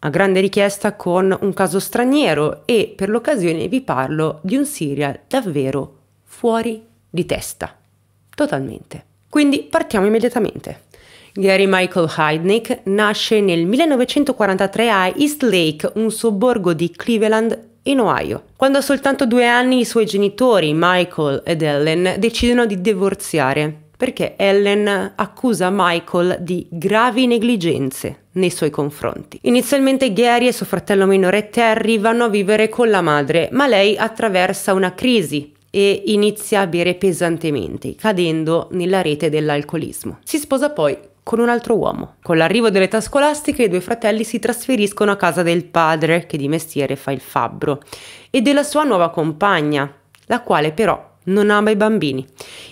a grande richiesta con un caso straniero e per l'occasione vi parlo di un serial davvero fuori di testa, totalmente. Quindi partiamo immediatamente. Gary Michael Heidnick nasce nel 1943 a East Lake, un sobborgo di Cleveland, in Ohio. Quando ha soltanto due anni i suoi genitori, Michael ed Ellen, decidono di divorziare perché Ellen accusa Michael di gravi negligenze nei suoi confronti. Inizialmente Gary e suo fratello minore Terry vanno a vivere con la madre, ma lei attraversa una crisi e inizia a bere pesantemente, cadendo nella rete dell'alcolismo. Si sposa poi con un altro uomo. Con l'arrivo dell'età scolastica i due fratelli si trasferiscono a casa del padre, che di mestiere fa il fabbro, e della sua nuova compagna, la quale però non ama i bambini.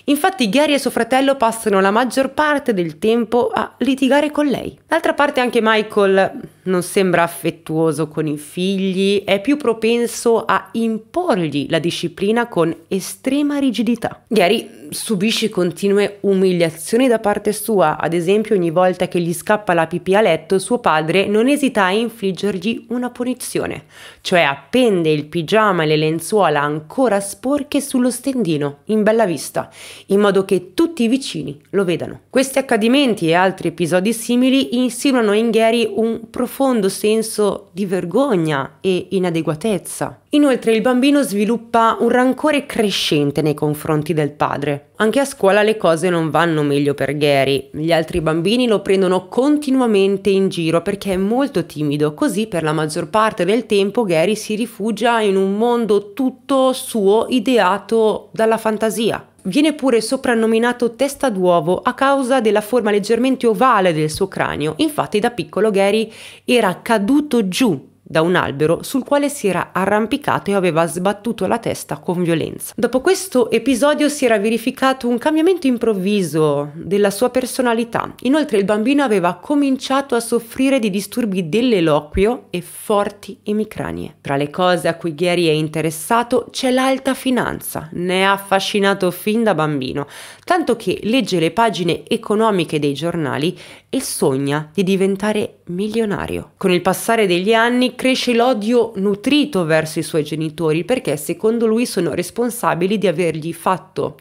Infatti Gary e suo fratello passano la maggior parte del tempo a litigare con lei. D'altra parte anche Michael non sembra affettuoso con i figli, è più propenso a imporgli la disciplina con estrema rigidità. Gary subisce continue umiliazioni da parte sua, ad esempio ogni volta che gli scappa la pipì a letto suo padre non esita a infliggergli una punizione, cioè appende il pigiama e le lenzuola ancora sporche sullo stendino in bella vista, in modo che tutti i vicini lo vedano. Questi accadimenti e altri episodi simili insinuano in Gary un profondo senso di vergogna e inadeguatezza. Inoltre il bambino sviluppa un rancore crescente nei confronti del padre anche a scuola le cose non vanno meglio per Gary. Gli altri bambini lo prendono continuamente in giro perché è molto timido, così per la maggior parte del tempo Gary si rifugia in un mondo tutto suo ideato dalla fantasia. Viene pure soprannominato testa d'uovo a causa della forma leggermente ovale del suo cranio. Infatti da piccolo Gary era caduto giù da un albero sul quale si era arrampicato e aveva sbattuto la testa con violenza. Dopo questo episodio si era verificato un cambiamento improvviso della sua personalità. Inoltre il bambino aveva cominciato a soffrire di disturbi dell'eloquio e forti emicranie. Tra le cose a cui Gary è interessato c'è l'alta finanza, ne ha affascinato fin da bambino tanto che legge le pagine economiche dei giornali e sogna di diventare milionario. Con il passare degli anni cresce l'odio nutrito verso i suoi genitori perché secondo lui sono responsabili di avergli fatto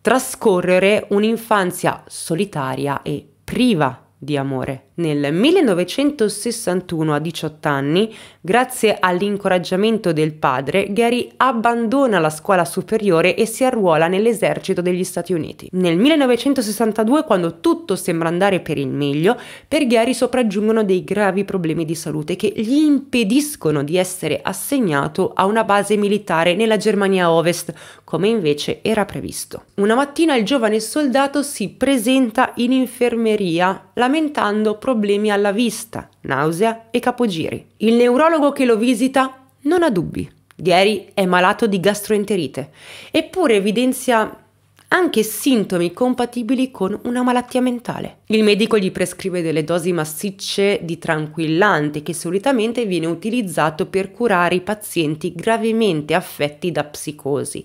trascorrere un'infanzia solitaria e priva di amore. Nel 1961, a 18 anni, grazie all'incoraggiamento del padre, Gary abbandona la scuola superiore e si arruola nell'esercito degli Stati Uniti. Nel 1962, quando tutto sembra andare per il meglio, per Gary sopraggiungono dei gravi problemi di salute che gli impediscono di essere assegnato a una base militare nella Germania Ovest, come invece era previsto. Una mattina il giovane soldato si presenta in infermeria lamentando problemi alla vista, nausea e capogiri. Il neurologo che lo visita non ha dubbi. Gary è malato di gastroenterite, eppure evidenzia anche sintomi compatibili con una malattia mentale. Il medico gli prescrive delle dosi massicce di tranquillante che solitamente viene utilizzato per curare i pazienti gravemente affetti da psicosi,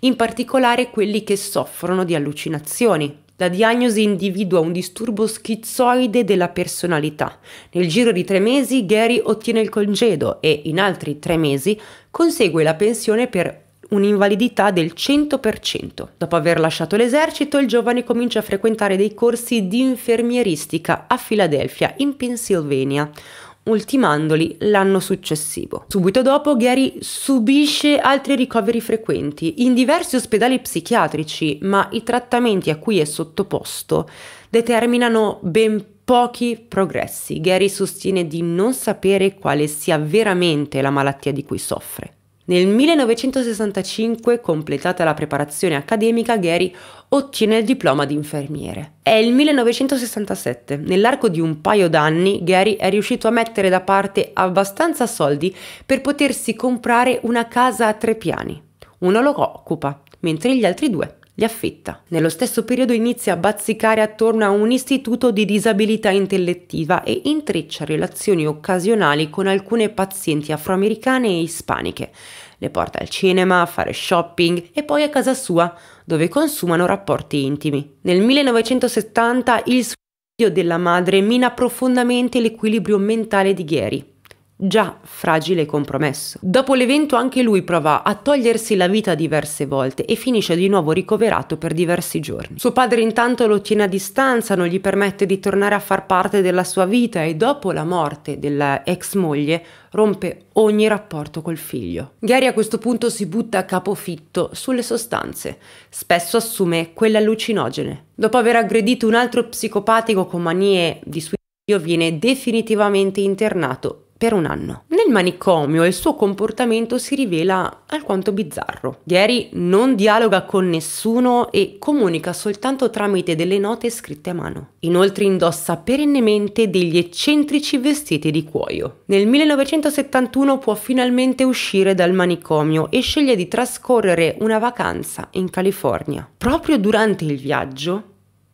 in particolare quelli che soffrono di allucinazioni. La diagnosi individua un disturbo schizoide della personalità. Nel giro di tre mesi Gary ottiene il congedo e in altri tre mesi consegue la pensione per un'invalidità del 100%. Dopo aver lasciato l'esercito, il giovane comincia a frequentare dei corsi di infermieristica a Filadelfia, in Pennsylvania ultimandoli l'anno successivo. Subito dopo Gary subisce altri ricoveri frequenti in diversi ospedali psichiatrici, ma i trattamenti a cui è sottoposto determinano ben pochi progressi. Gary sostiene di non sapere quale sia veramente la malattia di cui soffre. Nel 1965, completata la preparazione accademica, Gary ottiene il diploma di infermiere. È il 1967. Nell'arco di un paio d'anni Gary è riuscito a mettere da parte abbastanza soldi per potersi comprare una casa a tre piani. Uno lo occupa, mentre gli altri due li affitta. Nello stesso periodo inizia a bazzicare attorno a un istituto di disabilità intellettiva e intreccia relazioni occasionali con alcune pazienti afroamericane e ispaniche. Le porta al cinema, a fare shopping e poi a casa sua, dove consumano rapporti intimi. Nel 1970 il suicidio della madre mina profondamente l'equilibrio mentale di Gary già fragile e compromesso. Dopo l'evento anche lui prova a togliersi la vita diverse volte e finisce di nuovo ricoverato per diversi giorni. Suo padre intanto lo tiene a distanza, non gli permette di tornare a far parte della sua vita e dopo la morte della ex moglie rompe ogni rapporto col figlio. Gary a questo punto si butta a capofitto sulle sostanze, spesso assume quelle allucinogene. Dopo aver aggredito un altro psicopatico con manie di suicidio viene definitivamente internato per un anno. Nel manicomio il suo comportamento si rivela alquanto bizzarro. Gary non dialoga con nessuno e comunica soltanto tramite delle note scritte a mano. Inoltre indossa perennemente degli eccentrici vestiti di cuoio. Nel 1971 può finalmente uscire dal manicomio e sceglie di trascorrere una vacanza in California. Proprio durante il viaggio,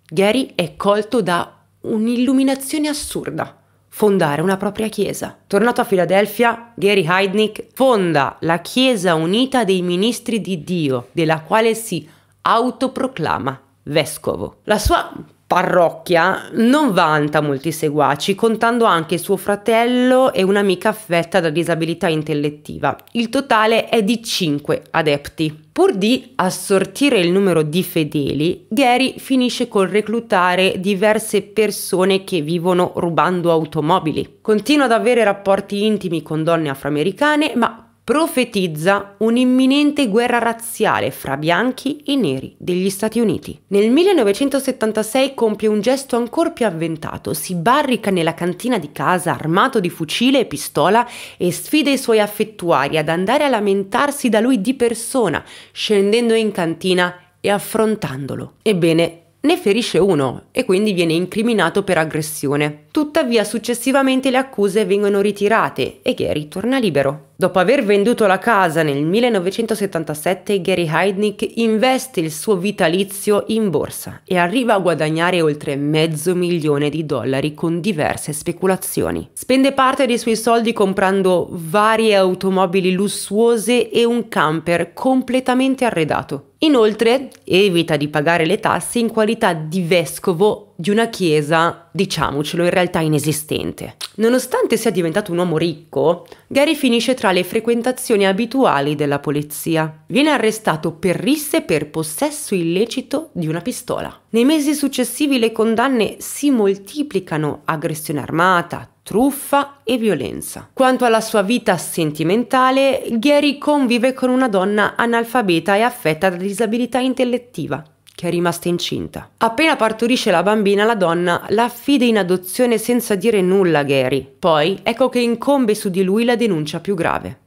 Gary è colto da un'illuminazione assurda fondare una propria chiesa. Tornato a Filadelfia, Gary Heidnick fonda la Chiesa Unita dei Ministri di Dio, della quale si autoproclama vescovo. La sua parrocchia non vanta molti seguaci, contando anche suo fratello e un'amica affetta da disabilità intellettiva. Il totale è di 5 adepti. Pur di assortire il numero di fedeli, Gary finisce col reclutare diverse persone che vivono rubando automobili. Continua ad avere rapporti intimi con donne afroamericane, ma profetizza un'imminente guerra razziale fra bianchi e neri degli Stati Uniti. Nel 1976 compie un gesto ancora più avventato, si barrica nella cantina di casa armato di fucile e pistola e sfida i suoi affettuari ad andare a lamentarsi da lui di persona, scendendo in cantina e affrontandolo. Ebbene, ne ferisce uno e quindi viene incriminato per aggressione. Tuttavia successivamente le accuse vengono ritirate e Gary torna libero. Dopo aver venduto la casa nel 1977, Gary Heidnick investe il suo vitalizio in borsa e arriva a guadagnare oltre mezzo milione di dollari con diverse speculazioni. Spende parte dei suoi soldi comprando varie automobili lussuose e un camper completamente arredato. Inoltre evita di pagare le tasse in qualità di vescovo di una chiesa, diciamocelo, in realtà inesistente. Nonostante sia diventato un uomo ricco, Gary finisce tra le frequentazioni abituali della polizia. Viene arrestato per risse per possesso illecito di una pistola. Nei mesi successivi le condanne si moltiplicano, aggressione armata, truffa e violenza. Quanto alla sua vita sentimentale, Gary convive con una donna analfabeta e affetta da disabilità intellettiva che è rimasta incinta. Appena partorisce la bambina, la donna la affida in adozione senza dire nulla a Gary. Poi ecco che incombe su di lui la denuncia più grave.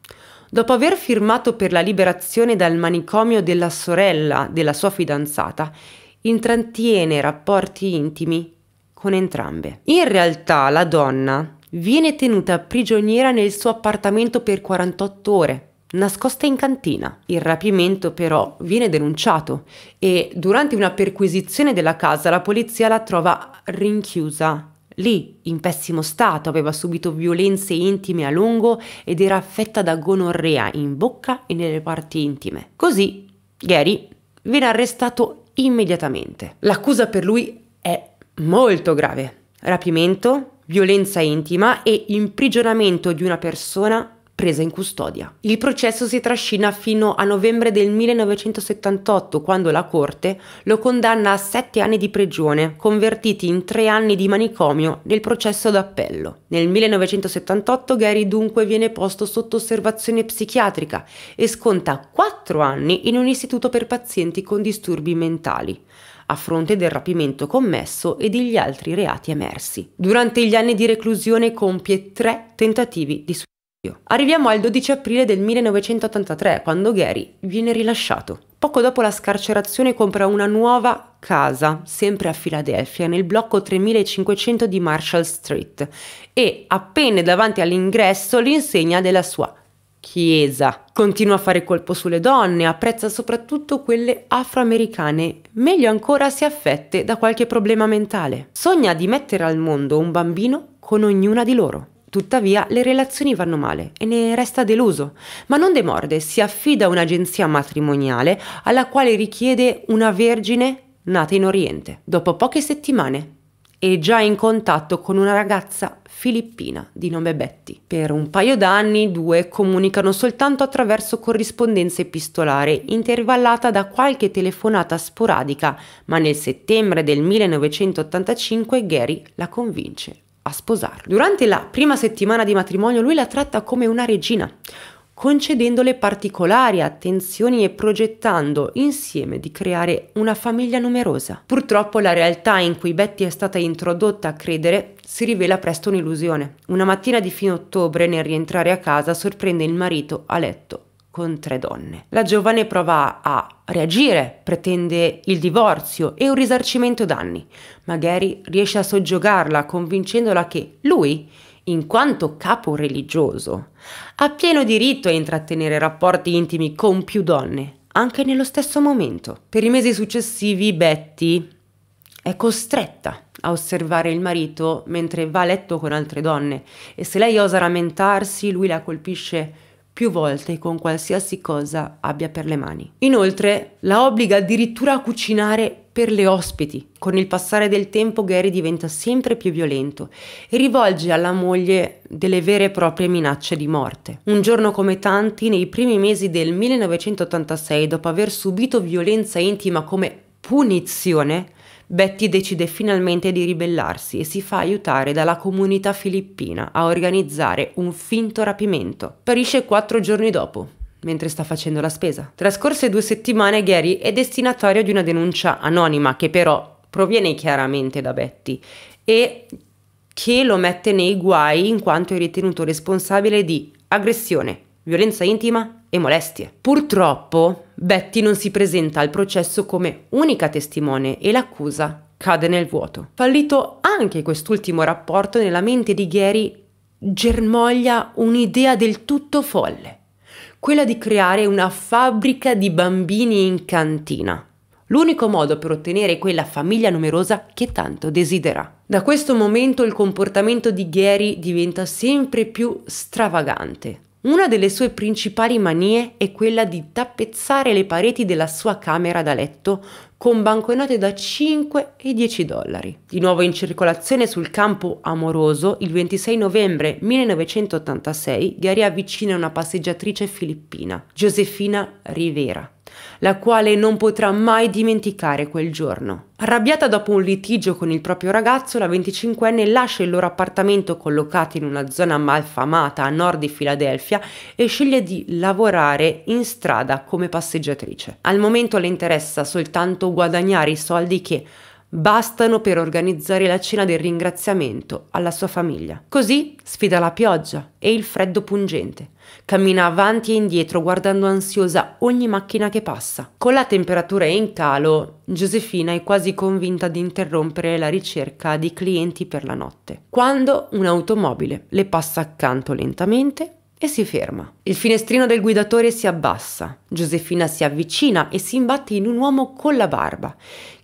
Dopo aver firmato per la liberazione dal manicomio della sorella della sua fidanzata, intrattiene rapporti intimi con entrambe. In realtà la donna viene tenuta prigioniera nel suo appartamento per 48 ore nascosta in cantina. Il rapimento però viene denunciato e durante una perquisizione della casa la polizia la trova rinchiusa. Lì, in pessimo stato, aveva subito violenze intime a lungo ed era affetta da gonorrea in bocca e nelle parti intime. Così, Gary viene arrestato immediatamente. L'accusa per lui è molto grave. Rapimento, violenza intima e imprigionamento di una persona presa in custodia. Il processo si trascina fino a novembre del 1978, quando la Corte lo condanna a sette anni di prigione, convertiti in tre anni di manicomio nel processo d'appello. Nel 1978 Gary dunque viene posto sotto osservazione psichiatrica e sconta quattro anni in un istituto per pazienti con disturbi mentali a fronte del rapimento commesso e degli altri reati emersi. Durante gli anni di reclusione compie tre tentativi di suicidio. Arriviamo al 12 aprile del 1983, quando Gary viene rilasciato. Poco dopo la scarcerazione compra una nuova casa, sempre a Filadelfia, nel blocco 3500 di Marshall Street e appena davanti all'ingresso l'insegna della sua chiesa. Continua a fare colpo sulle donne, apprezza soprattutto quelle afroamericane, meglio ancora se affette da qualche problema mentale. Sogna di mettere al mondo un bambino con ognuna di loro. Tuttavia le relazioni vanno male e ne resta deluso, ma non demorde, si affida a un'agenzia matrimoniale alla quale richiede una vergine nata in Oriente. Dopo poche settimane è già in contatto con una ragazza filippina di nome Betty. Per un paio d'anni i due comunicano soltanto attraverso corrispondenza epistolare, intervallata da qualche telefonata sporadica, ma nel settembre del 1985 Gary la convince a sposarlo. Durante la prima settimana di matrimonio lui la tratta come una regina, concedendole particolari attenzioni e progettando insieme di creare una famiglia numerosa. Purtroppo la realtà in cui Betty è stata introdotta a credere si rivela presto un'illusione. Una mattina di fine ottobre, nel rientrare a casa, sorprende il marito a letto con tre donne. La giovane prova a reagire, pretende il divorzio e un risarcimento danni. Magari riesce a soggiogarla convincendola che lui, in quanto capo religioso, ha pieno diritto a intrattenere rapporti intimi con più donne, anche nello stesso momento. Per i mesi successivi Betty è costretta a osservare il marito mentre va a letto con altre donne e se lei osa lamentarsi lui la colpisce più volte con qualsiasi cosa abbia per le mani. Inoltre la obbliga addirittura a cucinare per le ospiti. Con il passare del tempo Gary diventa sempre più violento e rivolge alla moglie delle vere e proprie minacce di morte. Un giorno come tanti, nei primi mesi del 1986, dopo aver subito violenza intima come punizione, Betty decide finalmente di ribellarsi e si fa aiutare dalla comunità filippina a organizzare un finto rapimento. Parisce quattro giorni dopo, mentre sta facendo la spesa. Trascorse due settimane Gary è destinatario di una denuncia anonima che però proviene chiaramente da Betty e che lo mette nei guai in quanto è ritenuto responsabile di aggressione, violenza intima e molestie. Purtroppo Betty non si presenta al processo come unica testimone e l'accusa cade nel vuoto. Fallito anche quest'ultimo rapporto, nella mente di Gary germoglia un'idea del tutto folle, quella di creare una fabbrica di bambini in cantina. L'unico modo per ottenere quella famiglia numerosa che tanto desidera. Da questo momento il comportamento di Gary diventa sempre più stravagante, una delle sue principali manie è quella di tappezzare le pareti della sua camera da letto con banconote da 5 e 10 dollari. Di nuovo in circolazione sul campo amoroso, il 26 novembre 1986 Gary avvicina una passeggiatrice filippina, Josefina Rivera la quale non potrà mai dimenticare quel giorno. Arrabbiata dopo un litigio con il proprio ragazzo, la 25enne lascia il loro appartamento collocato in una zona malfamata a nord di Filadelfia e sceglie di lavorare in strada come passeggiatrice. Al momento le interessa soltanto guadagnare i soldi che bastano per organizzare la cena del ringraziamento alla sua famiglia. Così sfida la pioggia e il freddo pungente Cammina avanti e indietro guardando ansiosa ogni macchina che passa. Con la temperatura in calo, Giusefina è quasi convinta di interrompere la ricerca di clienti per la notte. Quando un'automobile le passa accanto lentamente e si ferma. Il finestrino del guidatore si abbassa. Giusefina si avvicina e si imbatte in un uomo con la barba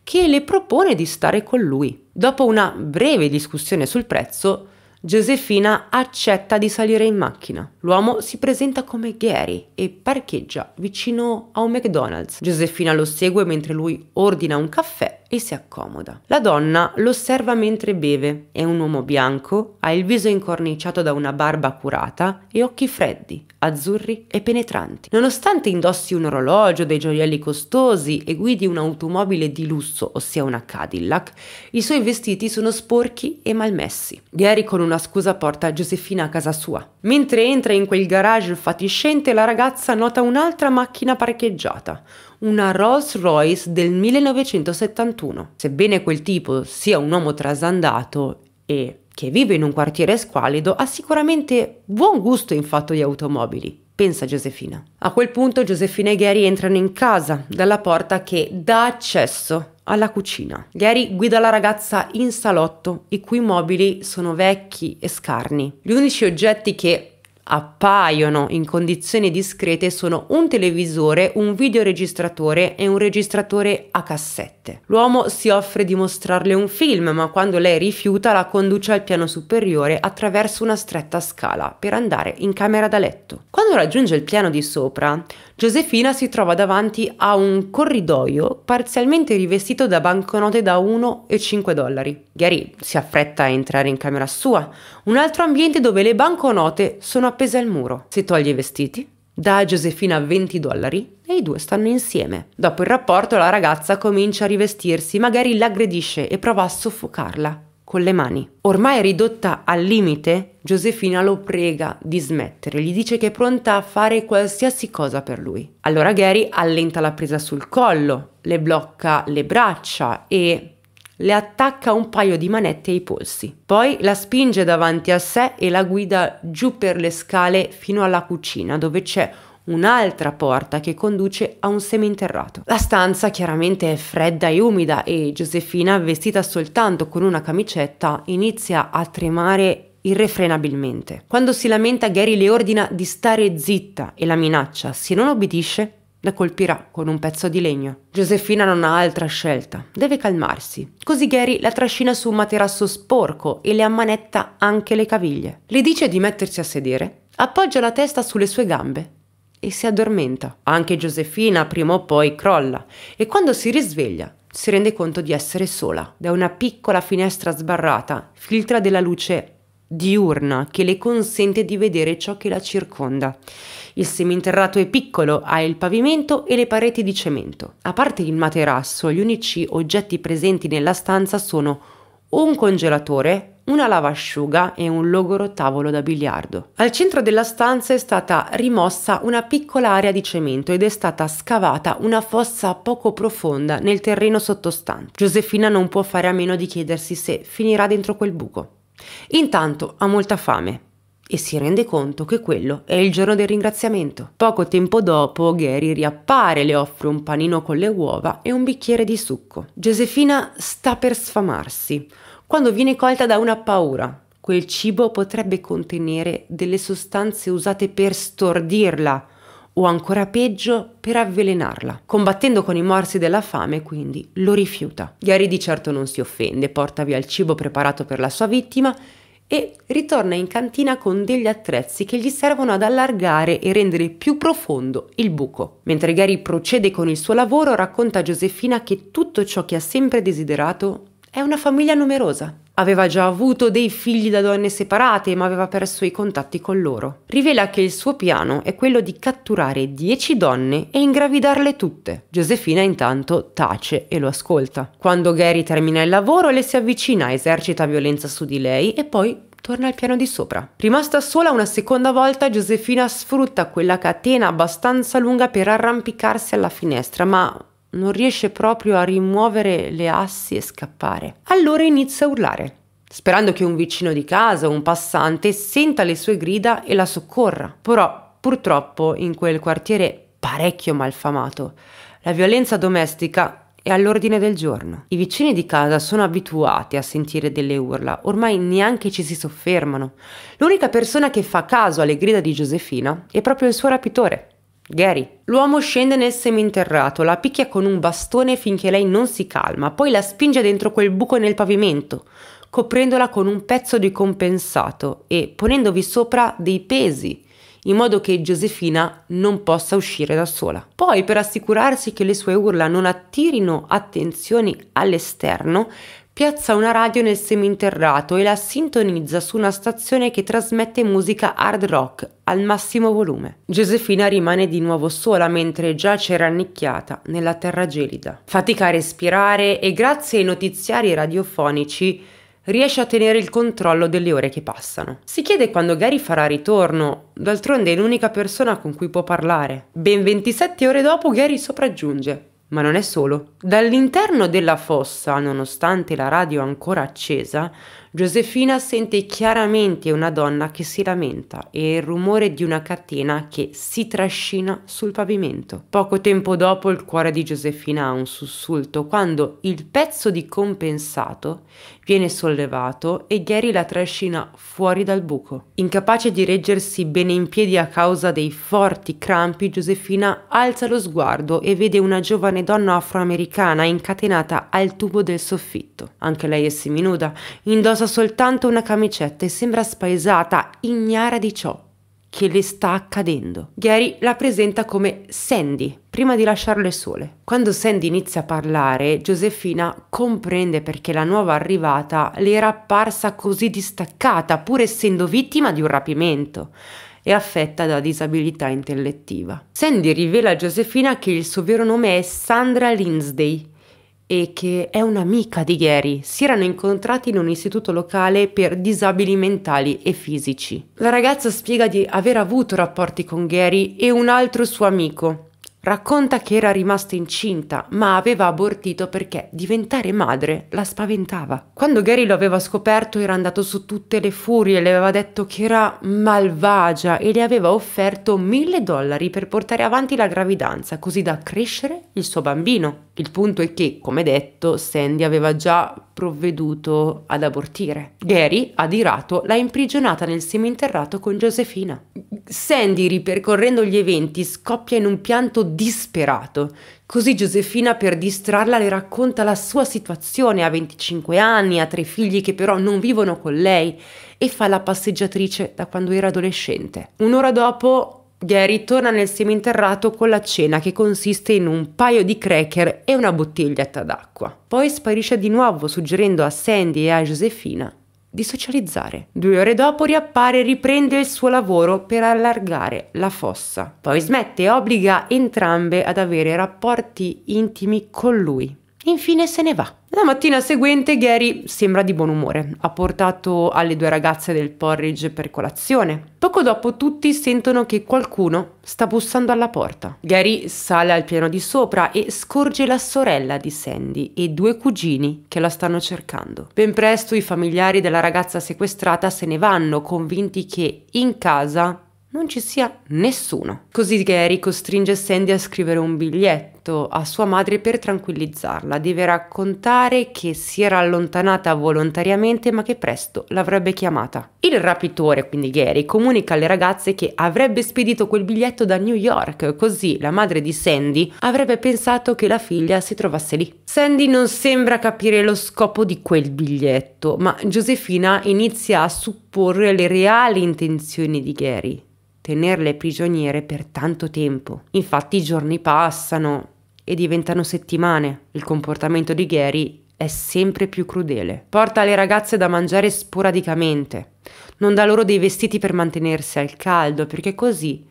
che le propone di stare con lui. Dopo una breve discussione sul prezzo, Giusefina accetta di salire in macchina. L'uomo si presenta come Gary e parcheggia vicino a un McDonald's. Giusefina lo segue mentre lui ordina un caffè e si accomoda. La donna lo osserva mentre beve. È un uomo bianco, ha il viso incorniciato da una barba curata e occhi freddi, azzurri e penetranti. Nonostante indossi un orologio, dei gioielli costosi e guidi un'automobile di lusso, ossia una Cadillac, i suoi vestiti sono sporchi e malmessi. Gary con un una scusa porta Giuseffina a casa sua. Mentre entra in quel garage fatiscente, la ragazza nota un'altra macchina parcheggiata, una Rolls Royce del 1971. Sebbene quel tipo sia un uomo trasandato e che vive in un quartiere squalido, ha sicuramente buon gusto in fatto di automobili pensa Giuseffina. A quel punto Giuseffina e Gary entrano in casa dalla porta che dà accesso alla cucina. Gary guida la ragazza in salotto, i cui mobili sono vecchi e scarni. Gli unici oggetti che appaiono in condizioni discrete sono un televisore, un videoregistratore e un registratore a cassette. L'uomo si offre di mostrarle un film, ma quando lei rifiuta la conduce al piano superiore attraverso una stretta scala per andare in camera da letto. Quando raggiunge il piano di sopra, Giosefina si trova davanti a un corridoio parzialmente rivestito da banconote da 1 e 5 dollari. Gary si affretta a entrare in camera sua, un altro ambiente dove le banconote sono appese al muro. Si toglie i vestiti, dà a Giosefina 20 dollari e i due stanno insieme. Dopo il rapporto la ragazza comincia a rivestirsi, magari l'aggredisce e prova a soffocarla con le mani. Ormai ridotta al limite, Josefina lo prega di smettere, gli dice che è pronta a fare qualsiasi cosa per lui. Allora Gary allenta la presa sul collo, le blocca le braccia e le attacca un paio di manette ai polsi. Poi la spinge davanti a sé e la guida giù per le scale fino alla cucina dove c'è un un'altra porta che conduce a un seminterrato. La stanza chiaramente è fredda e umida e Giuseffina, vestita soltanto con una camicetta, inizia a tremare irrefrenabilmente. Quando si lamenta, Gary le ordina di stare zitta e la minaccia, se non obbedisce, la colpirà con un pezzo di legno. Giuseffina non ha altra scelta, deve calmarsi. Così Gary la trascina su un materasso sporco e le ammanetta anche le caviglie. Le dice di mettersi a sedere, appoggia la testa sulle sue gambe e si addormenta. Anche Giuseffina prima o poi crolla e quando si risveglia si rende conto di essere sola. Da una piccola finestra sbarrata filtra della luce diurna che le consente di vedere ciò che la circonda. Il seminterrato è piccolo, ha il pavimento e le pareti di cemento. A parte il materasso, gli unici oggetti presenti nella stanza sono un congelatore, una lavasciuga e un logoro tavolo da biliardo. Al centro della stanza è stata rimossa una piccola area di cemento ed è stata scavata una fossa poco profonda nel terreno sottostante. Josefina non può fare a meno di chiedersi se finirà dentro quel buco. Intanto ha molta fame e si rende conto che quello è il giorno del ringraziamento. Poco tempo dopo Gary riappare, le offre un panino con le uova e un bicchiere di succo. Josefina sta per sfamarsi quando viene colta da una paura. Quel cibo potrebbe contenere delle sostanze usate per stordirla o ancora peggio per avvelenarla. Combattendo con i morsi della fame, quindi, lo rifiuta. Gary di certo non si offende, porta via il cibo preparato per la sua vittima e ritorna in cantina con degli attrezzi che gli servono ad allargare e rendere più profondo il buco. Mentre Gary procede con il suo lavoro, racconta a Josefina che tutto ciò che ha sempre desiderato è una famiglia numerosa. Aveva già avuto dei figli da donne separate, ma aveva perso i contatti con loro. Rivela che il suo piano è quello di catturare 10 donne e ingravidarle tutte. Josefina intanto tace e lo ascolta. Quando Gary termina il lavoro, le si avvicina, esercita violenza su di lei e poi torna al piano di sopra. Rimasta sola una seconda volta, Josefina sfrutta quella catena abbastanza lunga per arrampicarsi alla finestra, ma non riesce proprio a rimuovere le assi e scappare. Allora inizia a urlare, sperando che un vicino di casa o un passante senta le sue grida e la soccorra. Però purtroppo in quel quartiere parecchio malfamato, la violenza domestica è all'ordine del giorno. I vicini di casa sono abituati a sentire delle urla, ormai neanche ci si soffermano. L'unica persona che fa caso alle grida di Giusefina è proprio il suo rapitore, Gary. L'uomo scende nel seminterrato, la picchia con un bastone finché lei non si calma, poi la spinge dentro quel buco nel pavimento, coprendola con un pezzo di compensato e ponendovi sopra dei pesi in modo che Josefina non possa uscire da sola. Poi, per assicurarsi che le sue urla non attirino attenzioni all'esterno, Piazza una radio nel seminterrato e la sintonizza su una stazione che trasmette musica hard rock al massimo volume. Josefina rimane di nuovo sola mentre già c'era annicchiata nella terra gelida. Fatica a respirare e grazie ai notiziari radiofonici riesce a tenere il controllo delle ore che passano. Si chiede quando Gary farà ritorno, d'altronde è l'unica persona con cui può parlare. Ben 27 ore dopo Gary sopraggiunge ma non è solo. Dall'interno della fossa, nonostante la radio ancora accesa, Giusefina sente chiaramente una donna che si lamenta e il rumore di una catena che si trascina sul pavimento. Poco tempo dopo il cuore di Giusefina ha un sussulto quando il pezzo di compensato viene sollevato e Gary la trascina fuori dal buco. Incapace di reggersi bene in piedi a causa dei forti crampi, Giusefina alza lo sguardo e vede una giovane donna afroamericana incatenata al tubo del soffitto. Anche lei è seminuda, indossa indossa soltanto una camicetta e sembra spaesata, ignara di ciò che le sta accadendo. Gary la presenta come Sandy, prima di lasciarle sole. Quando Sandy inizia a parlare, Josefina comprende perché la nuova arrivata le era apparsa così distaccata, pur essendo vittima di un rapimento e affetta da disabilità intellettiva. Sandy rivela a Josefina che il suo vero nome è Sandra Lindsay e che è un'amica di Gary. Si erano incontrati in un istituto locale per disabili mentali e fisici. La ragazza spiega di aver avuto rapporti con Gary e un altro suo amico, Racconta che era rimasta incinta, ma aveva abortito perché diventare madre la spaventava. Quando Gary lo aveva scoperto era andato su tutte le furie, le aveva detto che era malvagia e le aveva offerto mille dollari per portare avanti la gravidanza, così da crescere il suo bambino. Il punto è che, come detto, Sandy aveva già provveduto ad abortire. Gary, adirato, l'ha imprigionata nel seminterrato con Josefina. Sandy, ripercorrendo gli eventi, scoppia in un pianto disperato. Così Giusefina, per distrarla, le racconta la sua situazione a 25 anni, ha tre figli che però non vivono con lei e fa la passeggiatrice da quando era adolescente. Un'ora dopo Gary torna nel seminterrato con la cena che consiste in un paio di cracker e una bottiglietta d'acqua. Poi sparisce di nuovo suggerendo a Sandy e a Josefina di socializzare. Due ore dopo riappare e riprende il suo lavoro per allargare la fossa. Poi smette e obbliga entrambe ad avere rapporti intimi con lui. Infine se ne va. La mattina seguente Gary sembra di buon umore, ha portato alle due ragazze del porridge per colazione. Poco dopo tutti sentono che qualcuno sta bussando alla porta. Gary sale al piano di sopra e scorge la sorella di Sandy e due cugini che la stanno cercando. Ben presto i familiari della ragazza sequestrata se ne vanno, convinti che in casa non ci sia nessuno. Così Gary costringe Sandy a scrivere un biglietto letto a sua madre per tranquillizzarla. Deve raccontare che si era allontanata volontariamente ma che presto l'avrebbe chiamata. Il rapitore, quindi Gary, comunica alle ragazze che avrebbe spedito quel biglietto da New York, così la madre di Sandy avrebbe pensato che la figlia si trovasse lì. Sandy non sembra capire lo scopo di quel biglietto, ma Josefina inizia a supporre le reali intenzioni di Gary tenerle prigioniere per tanto tempo. Infatti i giorni passano, e diventano settimane. Il comportamento di Gary è sempre più crudele. Porta le ragazze da mangiare sporadicamente, non dà loro dei vestiti per mantenersi al caldo, perché così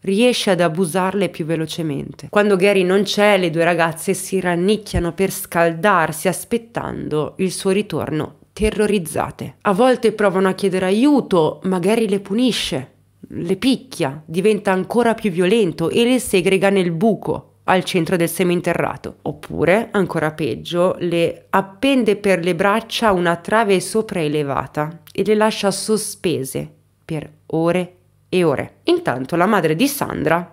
riesce ad abusarle più velocemente. Quando Gary non c'è, le due ragazze si rannicchiano per scaldarsi aspettando il suo ritorno terrorizzate. A volte provano a chiedere aiuto, ma Gary le punisce, le picchia, diventa ancora più violento e le segrega nel buco al centro del seminterrato, oppure, ancora peggio, le appende per le braccia una trave sopraelevata e le lascia sospese per ore e ore. Intanto la madre di Sandra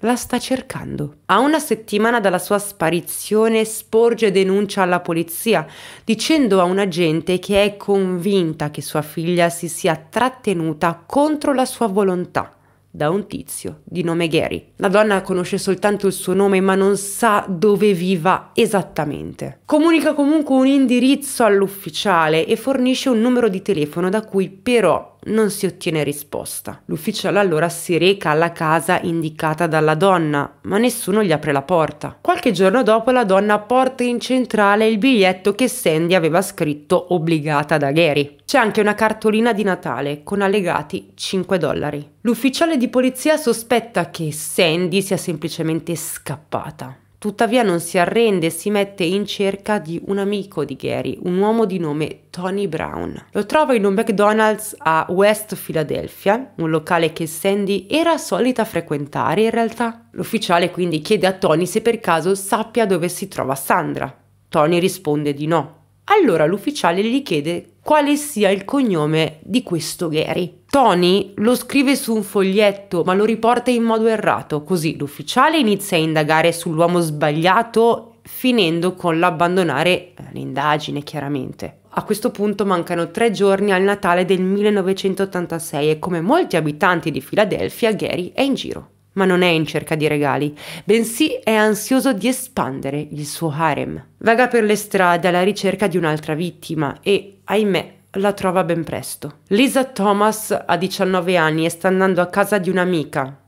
la sta cercando. A una settimana dalla sua sparizione sporge denuncia alla polizia dicendo a un agente che è convinta che sua figlia si sia trattenuta contro la sua volontà da un tizio di nome Gary. La donna conosce soltanto il suo nome ma non sa dove viva esattamente. Comunica comunque un indirizzo all'ufficiale e fornisce un numero di telefono da cui però non si ottiene risposta. L'ufficiale allora si reca alla casa indicata dalla donna, ma nessuno gli apre la porta. Qualche giorno dopo la donna porta in centrale il biglietto che Sandy aveva scritto obbligata da Gary. C'è anche una cartolina di Natale con allegati 5 dollari. L'ufficiale di polizia sospetta che Sandy sia semplicemente scappata. Tuttavia non si arrende e si mette in cerca di un amico di Gary, un uomo di nome Tony Brown. Lo trova in un McDonald's a West Philadelphia, un locale che Sandy era solita frequentare in realtà. L'ufficiale quindi chiede a Tony se per caso sappia dove si trova Sandra. Tony risponde di no. Allora l'ufficiale gli chiede quale sia il cognome di questo Gary. Tony lo scrive su un foglietto ma lo riporta in modo errato, così l'ufficiale inizia a indagare sull'uomo sbagliato finendo con l'abbandonare eh, l'indagine chiaramente. A questo punto mancano tre giorni al Natale del 1986 e come molti abitanti di Filadelfia Gary è in giro ma non è in cerca di regali, bensì è ansioso di espandere il suo harem. Vaga per le strade alla ricerca di un'altra vittima e, ahimè, la trova ben presto. Lisa Thomas ha 19 anni e sta andando a casa di un'amica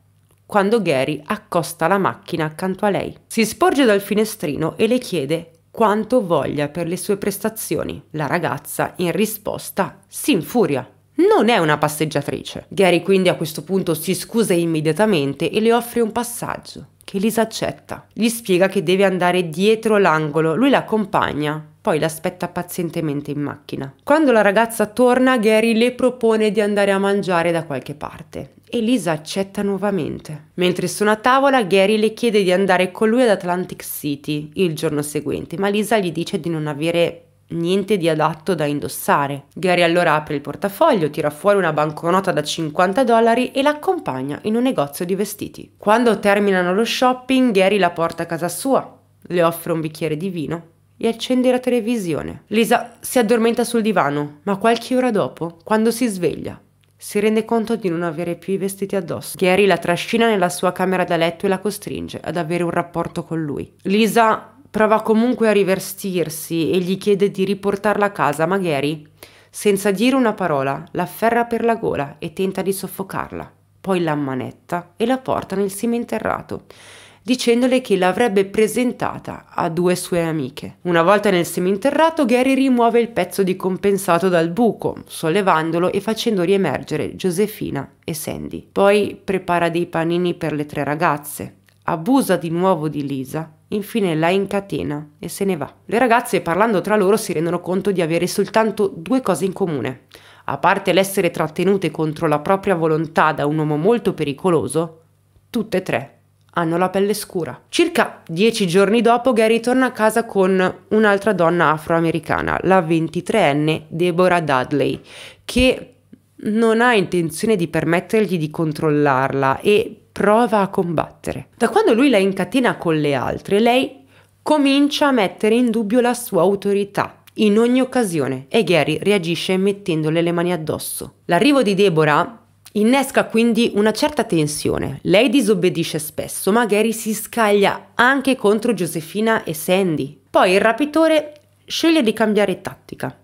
quando Gary accosta la macchina accanto a lei. Si sporge dal finestrino e le chiede quanto voglia per le sue prestazioni. La ragazza, in risposta, si infuria non è una passeggiatrice. Gary quindi a questo punto si scusa immediatamente e le offre un passaggio, che Lisa accetta. Gli spiega che deve andare dietro l'angolo, lui l'accompagna, poi l'aspetta pazientemente in macchina. Quando la ragazza torna, Gary le propone di andare a mangiare da qualche parte e Lisa accetta nuovamente. Mentre sono a tavola, Gary le chiede di andare con lui ad Atlantic City il giorno seguente, ma Lisa gli dice di non avere niente di adatto da indossare. Gary allora apre il portafoglio, tira fuori una banconota da 50 dollari e l'accompagna in un negozio di vestiti. Quando terminano lo shopping, Gary la porta a casa sua, le offre un bicchiere di vino e accende la televisione. Lisa si addormenta sul divano, ma qualche ora dopo, quando si sveglia, si rende conto di non avere più i vestiti addosso. Gary la trascina nella sua camera da letto e la costringe ad avere un rapporto con lui. Lisa prova comunque a riverstirsi e gli chiede di riportarla a casa, ma Gary, Senza dire una parola, la afferra per la gola e tenta di soffocarla. Poi la manetta e la porta nel seminterrato, dicendole che l'avrebbe presentata a due sue amiche. Una volta nel seminterrato, Gary rimuove il pezzo di compensato dal buco, sollevandolo e facendo riemergere Josefina e Sandy. Poi prepara dei panini per le tre ragazze, abusa di nuovo di Lisa, infine la incatena e se ne va. Le ragazze parlando tra loro si rendono conto di avere soltanto due cose in comune. A parte l'essere trattenute contro la propria volontà da un uomo molto pericoloso, tutte e tre hanno la pelle scura. Circa dieci giorni dopo Gary torna a casa con un'altra donna afroamericana, la 23enne Deborah Dudley, che non ha intenzione di permettergli di controllarla e prova a combattere. Da quando lui la incatena con le altre, lei comincia a mettere in dubbio la sua autorità in ogni occasione e Gary reagisce mettendole le mani addosso. L'arrivo di Deborah innesca quindi una certa tensione. Lei disobbedisce spesso, ma Gary si scaglia anche contro Giusefina e Sandy. Poi il rapitore sceglie di cambiare tattica.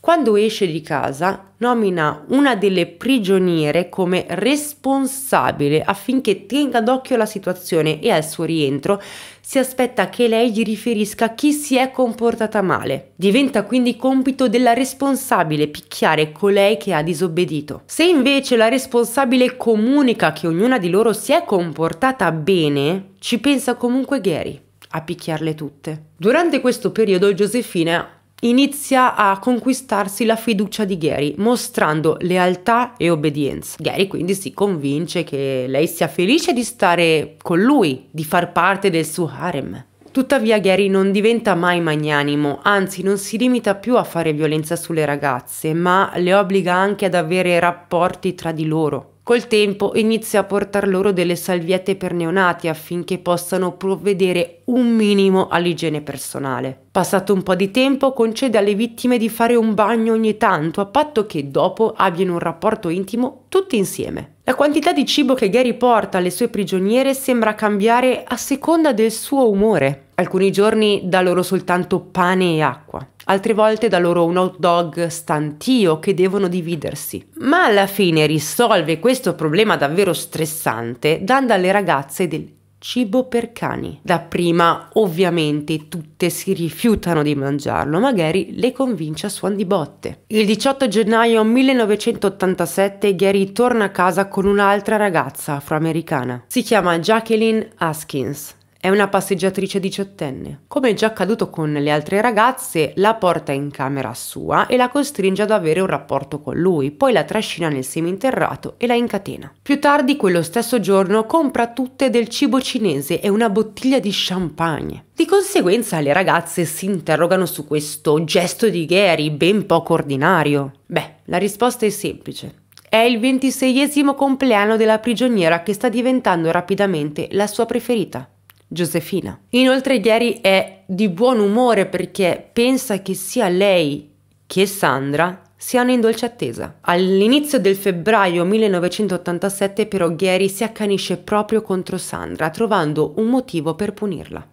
Quando esce di casa, nomina una delle prigioniere come responsabile affinché tenga d'occhio la situazione e al suo rientro si aspetta che lei gli riferisca chi si è comportata male. Diventa quindi compito della responsabile picchiare colei che ha disobbedito. Se invece la responsabile comunica che ognuna di loro si è comportata bene, ci pensa comunque Gary a picchiarle tutte. Durante questo periodo Josefina inizia a conquistarsi la fiducia di Gary, mostrando lealtà e obbedienza. Gary quindi si convince che lei sia felice di stare con lui, di far parte del suo harem. Tuttavia Gary non diventa mai magnanimo, anzi non si limita più a fare violenza sulle ragazze, ma le obbliga anche ad avere rapporti tra di loro. Col tempo inizia a portar loro delle salviette per neonati affinché possano provvedere un minimo all'igiene personale. Passato un po' di tempo concede alle vittime di fare un bagno ogni tanto a patto che dopo abbiano un rapporto intimo tutti insieme. La quantità di cibo che Gary porta alle sue prigioniere sembra cambiare a seconda del suo umore. Alcuni giorni dà loro soltanto pane e acqua, altre volte da loro un hot dog stantio che devono dividersi. Ma alla fine risolve questo problema davvero stressante dando alle ragazze del cibo per cani. Dapprima ovviamente tutte si rifiutano di mangiarlo, magari le convince a suon di botte. Il 18 gennaio 1987 Gary torna a casa con un'altra ragazza afroamericana. Si chiama Jacqueline Haskins. È una passeggiatrice diciottenne. Come già accaduto con le altre ragazze, la porta in camera sua e la costringe ad avere un rapporto con lui, poi la trascina nel seminterrato e la incatena. Più tardi, quello stesso giorno, compra tutte del cibo cinese e una bottiglia di champagne. Di conseguenza le ragazze si interrogano su questo gesto di Gary ben poco ordinario. Beh, la risposta è semplice. È il ventiseiesimo compleanno della prigioniera che sta diventando rapidamente la sua preferita. Giusefina. Inoltre Gary è di buon umore perché pensa che sia lei che Sandra siano in dolce attesa. All'inizio del febbraio 1987 però Gary si accanisce proprio contro Sandra, trovando un motivo per punirla.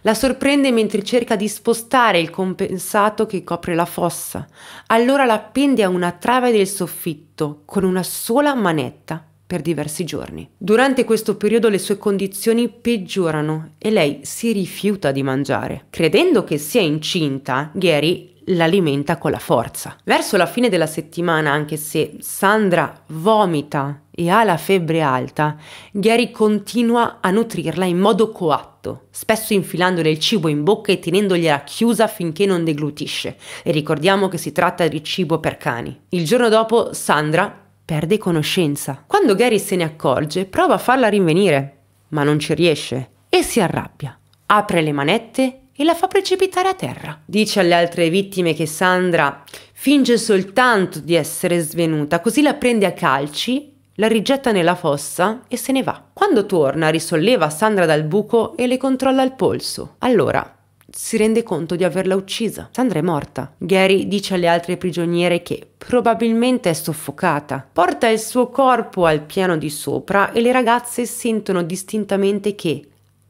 La sorprende mentre cerca di spostare il compensato che copre la fossa. Allora la pende a una trave del soffitto con una sola manetta per diversi giorni. Durante questo periodo le sue condizioni peggiorano e lei si rifiuta di mangiare. Credendo che sia incinta, Gary l'alimenta con la forza. Verso la fine della settimana, anche se Sandra vomita e ha la febbre alta, Gary continua a nutrirla in modo coatto, spesso infilandole il cibo in bocca e tenendogliela chiusa finché non deglutisce. E ricordiamo che si tratta di cibo per cani. Il giorno dopo Sandra perde conoscenza. Quando Gary se ne accorge, prova a farla rinvenire, ma non ci riesce e si arrabbia. Apre le manette e la fa precipitare a terra. Dice alle altre vittime che Sandra finge soltanto di essere svenuta, così la prende a calci, la rigetta nella fossa e se ne va. Quando torna risolleva Sandra dal buco e le controlla il polso. Allora, si rende conto di averla uccisa. Sandra è morta. Gary dice alle altre prigioniere che probabilmente è soffocata. Porta il suo corpo al piano di sopra e le ragazze sentono distintamente che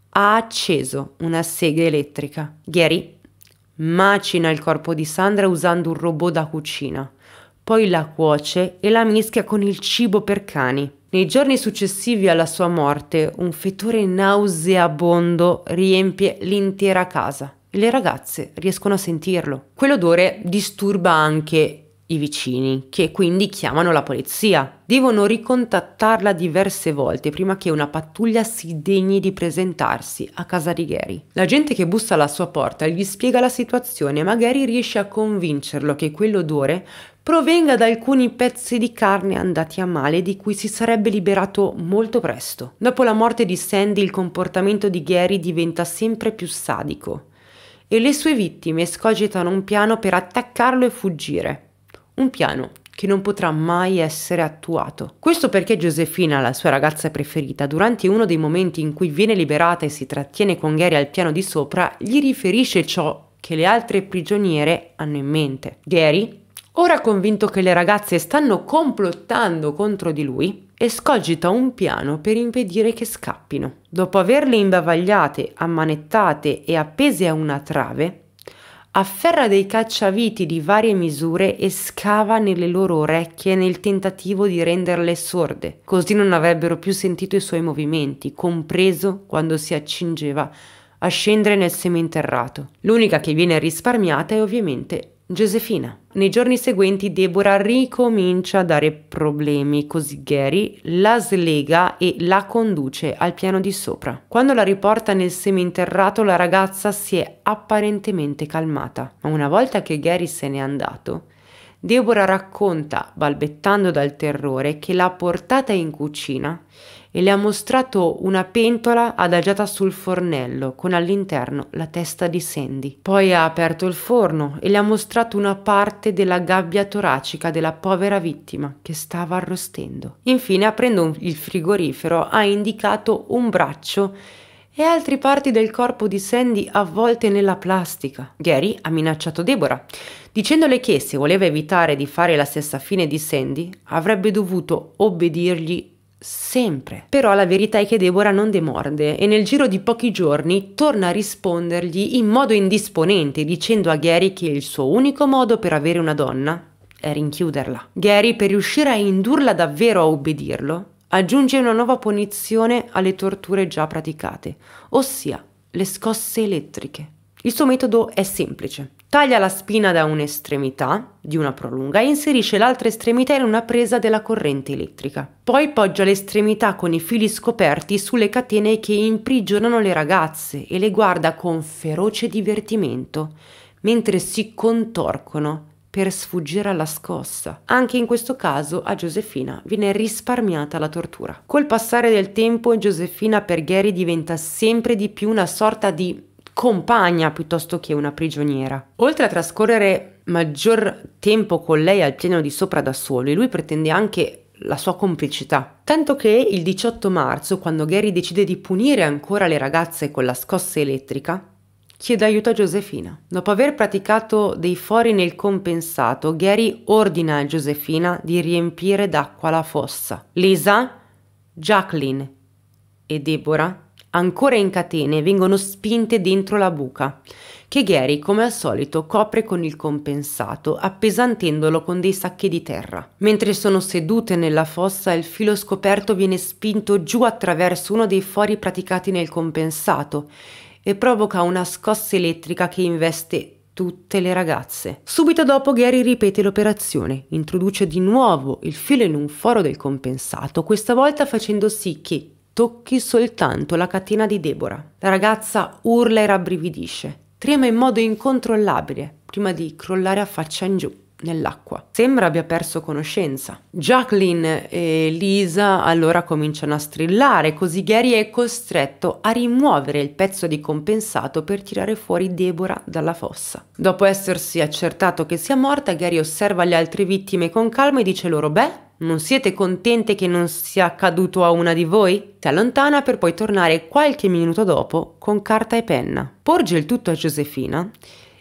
ha acceso una sega elettrica. Gary macina il corpo di Sandra usando un robot da cucina, poi la cuoce e la mischia con il cibo per cani. Nei giorni successivi alla sua morte, un fetore nauseabondo riempie l'intera casa le ragazze riescono a sentirlo. Quell'odore disturba anche i vicini, che quindi chiamano la polizia. Devono ricontattarla diverse volte prima che una pattuglia si degni di presentarsi a casa di Gary. La gente che bussa alla sua porta gli spiega la situazione, ma Gary riesce a convincerlo che quell'odore provenga da alcuni pezzi di carne andati a male di cui si sarebbe liberato molto presto. Dopo la morte di Sandy il comportamento di Gary diventa sempre più sadico e le sue vittime escogitano un piano per attaccarlo e fuggire. Un piano che non potrà mai essere attuato. Questo perché Josefina, la sua ragazza preferita, durante uno dei momenti in cui viene liberata e si trattiene con Gary al piano di sopra, gli riferisce ciò che le altre prigioniere hanno in mente. Gary, ora convinto che le ragazze stanno complottando contro di lui, escogita un piano per impedire che scappino. Dopo averle imbavagliate, ammanettate e appese a una trave, afferra dei cacciaviti di varie misure e scava nelle loro orecchie nel tentativo di renderle sorde, così non avrebbero più sentito i suoi movimenti, compreso quando si accingeva a scendere nel seminterrato. L'unica che viene risparmiata è ovviamente Giusefina. Nei giorni seguenti Deborah ricomincia a dare problemi, così Gary la slega e la conduce al piano di sopra. Quando la riporta nel seminterrato la ragazza si è apparentemente calmata, ma una volta che Gary se n'è andato, Deborah racconta, balbettando dal terrore, che l'ha portata in cucina e le ha mostrato una pentola adagiata sul fornello con all'interno la testa di Sandy. Poi ha aperto il forno e le ha mostrato una parte della gabbia toracica della povera vittima che stava arrostendo. Infine, aprendo il frigorifero, ha indicato un braccio e altre parti del corpo di Sandy avvolte nella plastica. Gary ha minacciato Deborah, dicendole che se voleva evitare di fare la stessa fine di Sandy, avrebbe dovuto obbedirgli sempre. Però la verità è che Deborah non demorde e nel giro di pochi giorni torna a rispondergli in modo indisponente dicendo a Gary che il suo unico modo per avere una donna è rinchiuderla. Gary per riuscire a indurla davvero a obbedirlo aggiunge una nuova punizione alle torture già praticate, ossia le scosse elettriche. Il suo metodo è semplice. Taglia la spina da un'estremità di una prolunga e inserisce l'altra estremità in una presa della corrente elettrica. Poi poggia l'estremità con i fili scoperti sulle catene che imprigionano le ragazze e le guarda con feroce divertimento mentre si contorcono per sfuggire alla scossa. Anche in questo caso a Giusefina viene risparmiata la tortura. Col passare del tempo Giusefina per Gary diventa sempre di più una sorta di compagna piuttosto che una prigioniera. Oltre a trascorrere maggior tempo con lei al piano di sopra da soli, lui pretende anche la sua complicità. Tanto che il 18 marzo, quando Gary decide di punire ancora le ragazze con la scossa elettrica, chiede aiuto a Josefina. Dopo aver praticato dei fori nel compensato, Gary ordina a Josefina di riempire d'acqua la fossa. Lisa, Jacqueline e Deborah ancora in catene, vengono spinte dentro la buca, che Gary, come al solito, copre con il compensato, appesantendolo con dei sacchi di terra. Mentre sono sedute nella fossa, il filo scoperto viene spinto giù attraverso uno dei fori praticati nel compensato e provoca una scossa elettrica che investe tutte le ragazze. Subito dopo Gary ripete l'operazione, introduce di nuovo il filo in un foro del compensato, questa volta facendo sì che tocchi soltanto la catena di Deborah. La ragazza urla e rabbrividisce, trema in modo incontrollabile prima di crollare a faccia in giù nell'acqua. Sembra abbia perso conoscenza. Jacqueline e Lisa allora cominciano a strillare, così Gary è costretto a rimuovere il pezzo di compensato per tirare fuori Deborah dalla fossa. Dopo essersi accertato che sia morta, Gary osserva le altre vittime con calma e dice loro: Beh, non siete contente che non sia accaduto a una di voi? Si allontana per poi tornare qualche minuto dopo con carta e penna. Porge il tutto a Josefina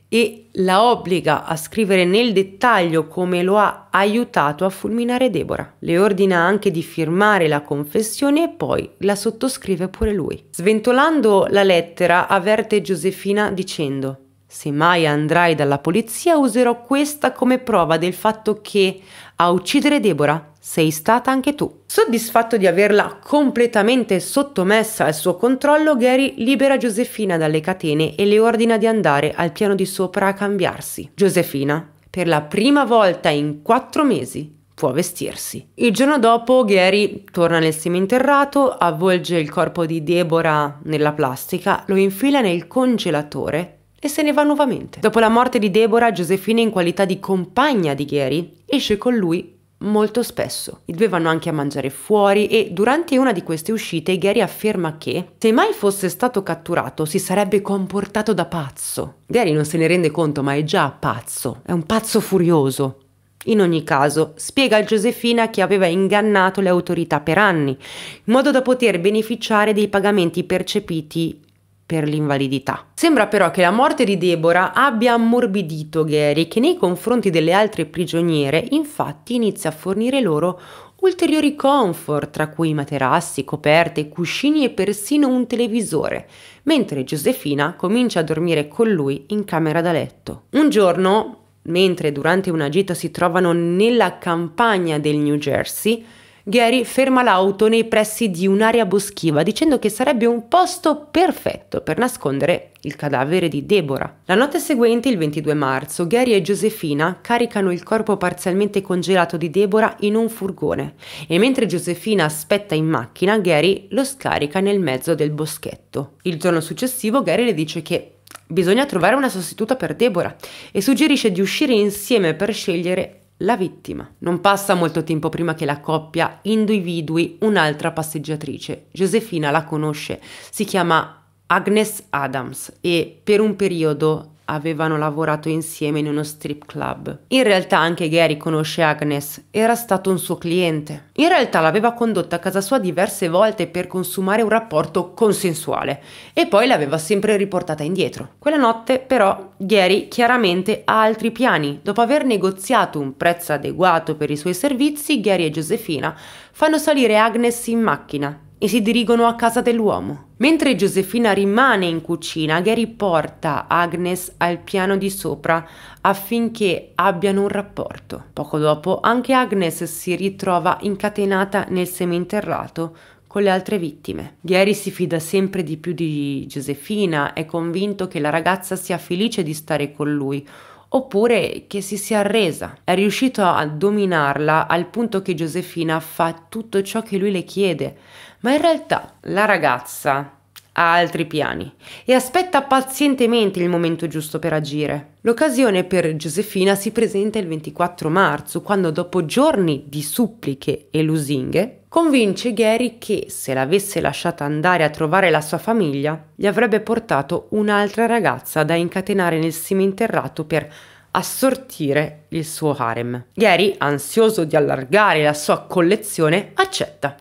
e la obbliga a scrivere nel dettaglio come lo ha aiutato a fulminare Deborah. Le ordina anche di firmare la confessione e poi la sottoscrive pure lui. Sventolando la lettera avverte Giusefina dicendo se mai andrai dalla polizia userò questa come prova del fatto che a uccidere Deborah sei stata anche tu. Soddisfatto di averla completamente sottomessa al suo controllo, Gary libera Giuseffina dalle catene e le ordina di andare al piano di sopra a cambiarsi. Giuseffina, per la prima volta in quattro mesi, può vestirsi. Il giorno dopo Gary torna nel seminterrato, avvolge il corpo di Deborah nella plastica, lo infila nel congelatore e se ne va nuovamente. Dopo la morte di Deborah, Giuseffina in qualità di compagna di Gary esce con lui molto spesso. I due vanno anche a mangiare fuori e durante una di queste uscite Gary afferma che se mai fosse stato catturato si sarebbe comportato da pazzo. Gary non se ne rende conto ma è già pazzo, è un pazzo furioso. In ogni caso, spiega a Josefina che aveva ingannato le autorità per anni, in modo da poter beneficiare dei pagamenti percepiti per l'invalidità. Sembra però che la morte di Deborah abbia ammorbidito Gary che nei confronti delle altre prigioniere infatti inizia a fornire loro ulteriori comfort, tra cui materassi, coperte, cuscini e persino un televisore, mentre Giusefina comincia a dormire con lui in camera da letto. Un giorno, mentre durante una gita si trovano nella campagna del New Jersey, Gary ferma l'auto nei pressi di un'area boschiva dicendo che sarebbe un posto perfetto per nascondere il cadavere di Deborah. La notte seguente, il 22 marzo, Gary e Giusefina caricano il corpo parzialmente congelato di Deborah in un furgone e mentre Giusefina aspetta in macchina, Gary lo scarica nel mezzo del boschetto. Il giorno successivo Gary le dice che bisogna trovare una sostituta per Deborah e suggerisce di uscire insieme per scegliere la vittima. Non passa molto tempo prima che la coppia individui un'altra passeggiatrice. Josefina la conosce, si chiama Agnes Adams e per un periodo avevano lavorato insieme in uno strip club. In realtà anche Gary conosce Agnes, era stato un suo cliente. In realtà l'aveva condotta a casa sua diverse volte per consumare un rapporto consensuale e poi l'aveva sempre riportata indietro. Quella notte però Gary chiaramente ha altri piani. Dopo aver negoziato un prezzo adeguato per i suoi servizi, Gary e Josefina fanno salire Agnes in macchina e si dirigono a casa dell'uomo. Mentre Giuseffina rimane in cucina, Gary porta Agnes al piano di sopra affinché abbiano un rapporto. Poco dopo anche Agnes si ritrova incatenata nel seminterrato con le altre vittime. Gary si fida sempre di più di Giuseffina, è convinto che la ragazza sia felice di stare con lui oppure che si sia arresa. È riuscito a dominarla al punto che Giuseffina fa tutto ciò che lui le chiede, ma in realtà la ragazza ha altri piani e aspetta pazientemente il momento giusto per agire. L'occasione per Giusefina si presenta il 24 marzo, quando dopo giorni di suppliche e lusinghe, convince Gary che se l'avesse lasciata andare a trovare la sua famiglia, gli avrebbe portato un'altra ragazza da incatenare nel seminterrato per assortire il suo harem. Gary, ansioso di allargare la sua collezione, accetta,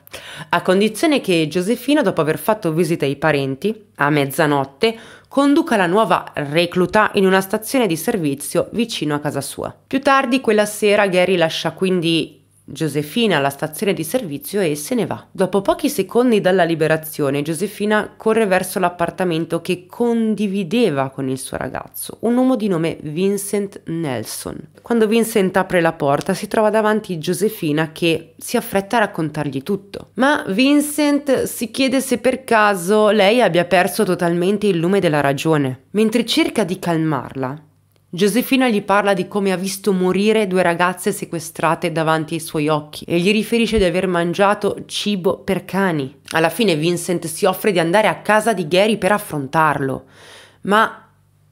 a condizione che Josefina, dopo aver fatto visita ai parenti, a mezzanotte, conduca la nuova recluta in una stazione di servizio vicino a casa sua. Più tardi quella sera Gary lascia quindi Giosefina alla stazione di servizio e se ne va. Dopo pochi secondi dalla liberazione, Giosefina corre verso l'appartamento che condivideva con il suo ragazzo, un uomo di nome Vincent Nelson. Quando Vincent apre la porta, si trova davanti Giosefina che si affretta a raccontargli tutto. Ma Vincent si chiede se per caso lei abbia perso totalmente il lume della ragione. Mentre cerca di calmarla, Giosefina gli parla di come ha visto morire due ragazze sequestrate davanti ai suoi occhi e gli riferisce di aver mangiato cibo per cani. Alla fine Vincent si offre di andare a casa di Gary per affrontarlo, ma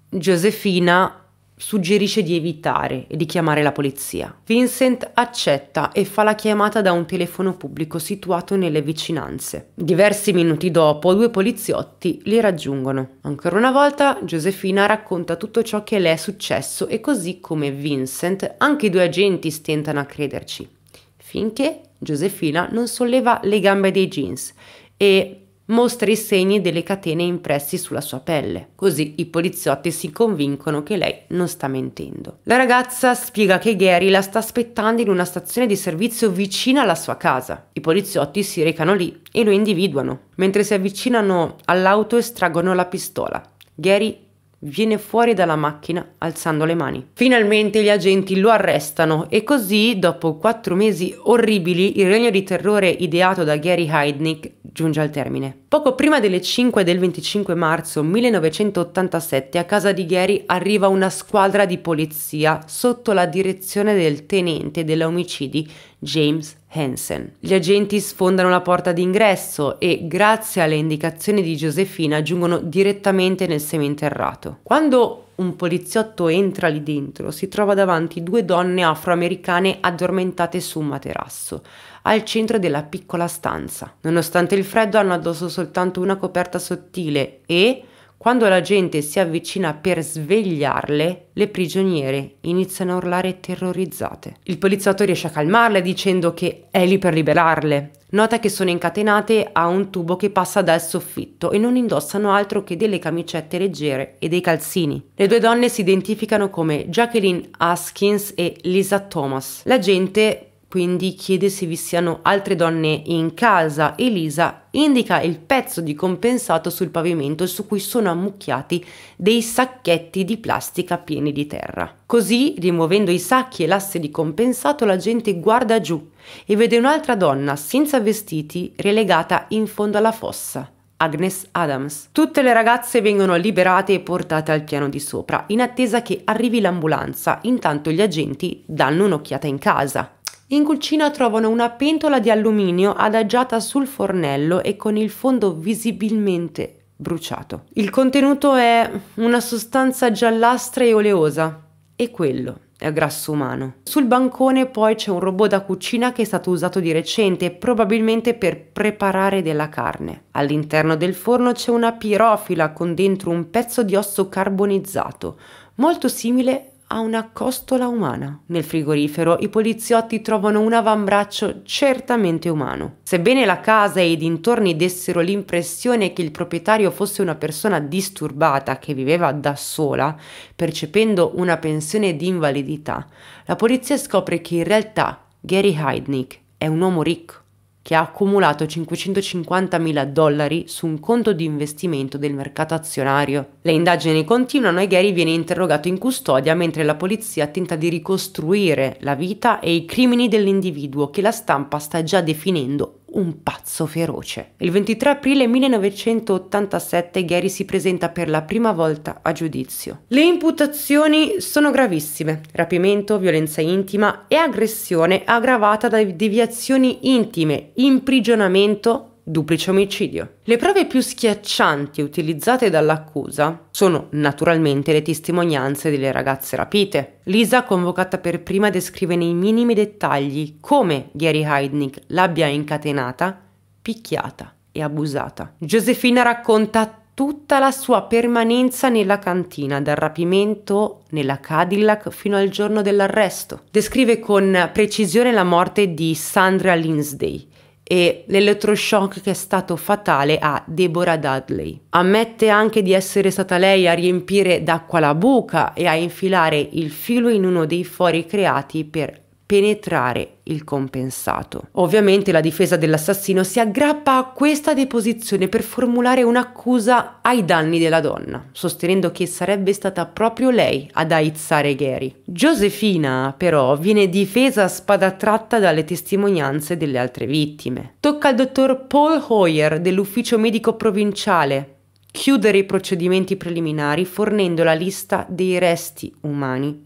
Giosefina suggerisce di evitare e di chiamare la polizia. Vincent accetta e fa la chiamata da un telefono pubblico situato nelle vicinanze. Diversi minuti dopo due poliziotti li raggiungono. Ancora una volta Josefina racconta tutto ciò che le è successo e così come Vincent anche i due agenti stentano a crederci, finché Josefina non solleva le gambe dei jeans e mostra i segni delle catene impressi sulla sua pelle, così i poliziotti si convincono che lei non sta mentendo. La ragazza spiega che Gary la sta aspettando in una stazione di servizio vicina alla sua casa. I poliziotti si recano lì e lo individuano. Mentre si avvicinano all'auto estraggono la pistola. Gary viene fuori dalla macchina alzando le mani. Finalmente gli agenti lo arrestano e così, dopo quattro mesi orribili, il regno di terrore ideato da Gary Heidnick giunge al termine. Poco prima delle 5 del 25 marzo 1987 a casa di Gary arriva una squadra di polizia sotto la direzione del tenente della omicidi James Hansen. Gli agenti sfondano la porta d'ingresso e, grazie alle indicazioni di Josefina giungono direttamente nel seminterrato. Quando un poliziotto entra lì dentro, si trova davanti due donne afroamericane addormentate su un materasso, al centro della piccola stanza. Nonostante il freddo hanno addosso soltanto una coperta sottile e quando la gente si avvicina per svegliarle, le prigioniere iniziano a urlare terrorizzate. Il poliziotto riesce a calmarle dicendo che è lì per liberarle. Nota che sono incatenate a un tubo che passa dal soffitto e non indossano altro che delle camicette leggere e dei calzini. Le due donne si identificano come Jacqueline Haskins e Lisa Thomas. La gente quindi chiede se vi siano altre donne in casa e Lisa indica il pezzo di compensato sul pavimento su cui sono ammucchiati dei sacchetti di plastica pieni di terra. Così, rimuovendo i sacchi e l'asse di compensato, la gente guarda giù e vede un'altra donna senza vestiti relegata in fondo alla fossa. Agnes Adams. Tutte le ragazze vengono liberate e portate al piano di sopra, in attesa che arrivi l'ambulanza, intanto gli agenti danno un'occhiata in casa. In cucina trovano una pentola di alluminio adagiata sul fornello e con il fondo visibilmente bruciato. Il contenuto è una sostanza giallastra e oleosa e quello è grasso umano. Sul bancone poi c'è un robot da cucina che è stato usato di recente, probabilmente per preparare della carne. All'interno del forno c'è una pirofila con dentro un pezzo di osso carbonizzato, molto simile a una costola umana. Nel frigorifero i poliziotti trovano un avambraccio certamente umano. Sebbene la casa e i dintorni dessero l'impressione che il proprietario fosse una persona disturbata che viveva da sola, percependo una pensione di invalidità, la polizia scopre che in realtà Gary Heidnick è un uomo ricco che ha accumulato 550 mila dollari su un conto di investimento del mercato azionario. Le indagini continuano e Gary viene interrogato in custodia mentre la polizia tenta di ricostruire la vita e i crimini dell'individuo che la stampa sta già definendo un pazzo feroce. Il 23 aprile 1987 Gary si presenta per la prima volta a giudizio. Le imputazioni sono gravissime, rapimento, violenza intima e aggressione aggravata da deviazioni intime, imprigionamento duplice omicidio. Le prove più schiaccianti utilizzate dall'accusa sono naturalmente le testimonianze delle ragazze rapite. Lisa, convocata per prima, descrive nei minimi dettagli come Gary Heidnick l'abbia incatenata, picchiata e abusata. Josefina racconta tutta la sua permanenza nella cantina, dal rapimento nella Cadillac fino al giorno dell'arresto. Descrive con precisione la morte di Sandra Lindsay, e l'elettroshock che è stato fatale a Deborah Dudley. Ammette anche di essere stata lei a riempire d'acqua la buca e a infilare il filo in uno dei fori creati per penetrare il compensato. Ovviamente la difesa dell'assassino si aggrappa a questa deposizione per formulare un'accusa ai danni della donna, sostenendo che sarebbe stata proprio lei ad aizzare Gary. Josefina, però, viene difesa a spada tratta dalle testimonianze delle altre vittime. Tocca al dottor Paul Hoyer dell'ufficio medico provinciale chiudere i procedimenti preliminari fornendo la lista dei resti umani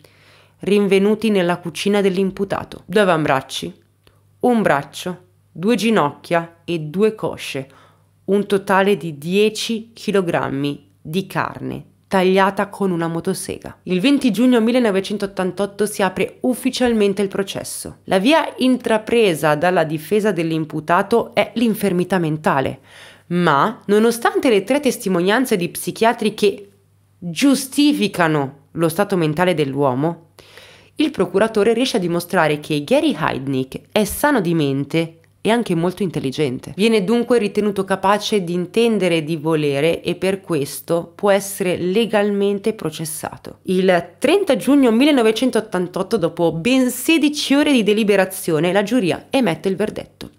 rinvenuti nella cucina dell'imputato. Due avambracci, un braccio, due ginocchia e due cosce, un totale di 10 kg di carne tagliata con una motosega. Il 20 giugno 1988 si apre ufficialmente il processo. La via intrapresa dalla difesa dell'imputato è l'infermità mentale, ma nonostante le tre testimonianze di psichiatri che giustificano lo stato mentale dell'uomo, il procuratore riesce a dimostrare che Gary Heidnick è sano di mente e anche molto intelligente. Viene dunque ritenuto capace di intendere e di volere e per questo può essere legalmente processato. Il 30 giugno 1988, dopo ben 16 ore di deliberazione, la giuria emette il verdetto.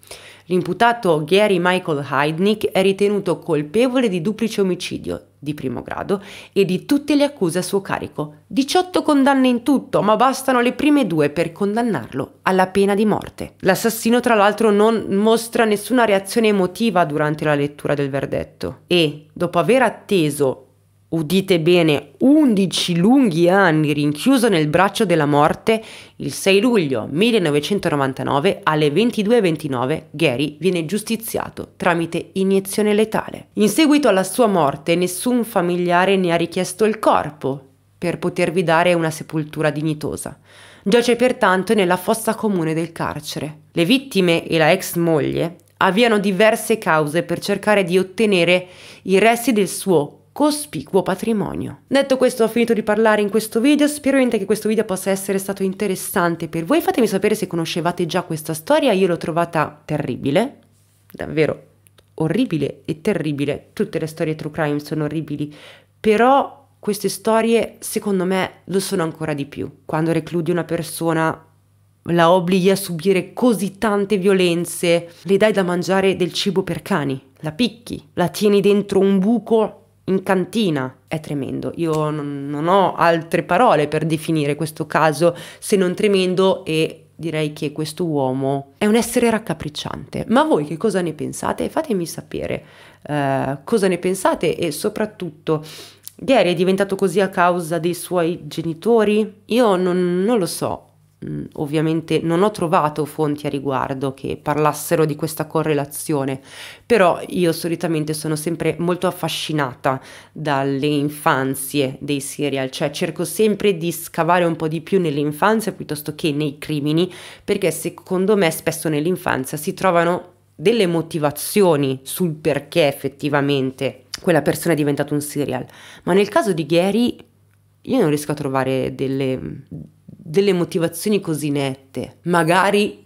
L'imputato Gary Michael Heidnick è ritenuto colpevole di duplice omicidio di primo grado e di tutte le accuse a suo carico. 18 condanne in tutto, ma bastano le prime due per condannarlo alla pena di morte. L'assassino tra l'altro non mostra nessuna reazione emotiva durante la lettura del verdetto e, dopo aver atteso udite bene, 11 lunghi anni rinchiuso nel braccio della morte, il 6 luglio 1999 alle 22.29 Gary viene giustiziato tramite iniezione letale. In seguito alla sua morte nessun familiare ne ha richiesto il corpo per potervi dare una sepoltura dignitosa. Giace pertanto nella fossa comune del carcere. Le vittime e la ex moglie avviano diverse cause per cercare di ottenere i resti del suo cospicuo patrimonio. Detto questo ho finito di parlare in questo video, spero che questo video possa essere stato interessante per voi, fatemi sapere se conoscevate già questa storia, io l'ho trovata terribile, davvero orribile e terribile, tutte le storie true crime sono orribili, però queste storie secondo me lo sono ancora di più, quando recludi una persona la obblighi a subire così tante violenze, le dai da mangiare del cibo per cani, la picchi, la tieni dentro un buco in cantina. È tremendo. Io non, non ho altre parole per definire questo caso se non tremendo e direi che questo uomo è un essere raccapricciante. Ma voi che cosa ne pensate? Fatemi sapere eh, cosa ne pensate e soprattutto Gary è diventato così a causa dei suoi genitori? Io non, non lo so. Mm, ovviamente non ho trovato fonti a riguardo che parlassero di questa correlazione, però io solitamente sono sempre molto affascinata dalle infanzie dei serial, cioè cerco sempre di scavare un po' di più nell'infanzia piuttosto che nei crimini, perché secondo me spesso nell'infanzia si trovano delle motivazioni sul perché effettivamente quella persona è diventata un serial, ma nel caso di Gary io non riesco a trovare delle delle motivazioni così nette. Magari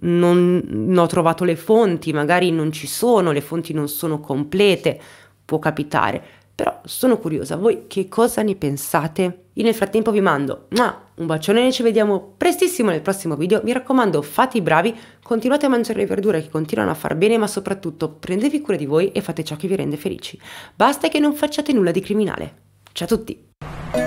non, non, ho trovato le fonti, magari non ci sono, le fonti non sono complete, può capitare. Però sono curiosa, voi che cosa ne pensate? Io nel frattempo vi mando un bacione e ci vediamo prestissimo nel prossimo video. Mi raccomando, fate i bravi, continuate a mangiare le verdure che continuano a far bene, ma soprattutto prendetevi cura di voi e fate ciò che vi rende felici. Basta che non facciate nulla di criminale. Ciao a tutti!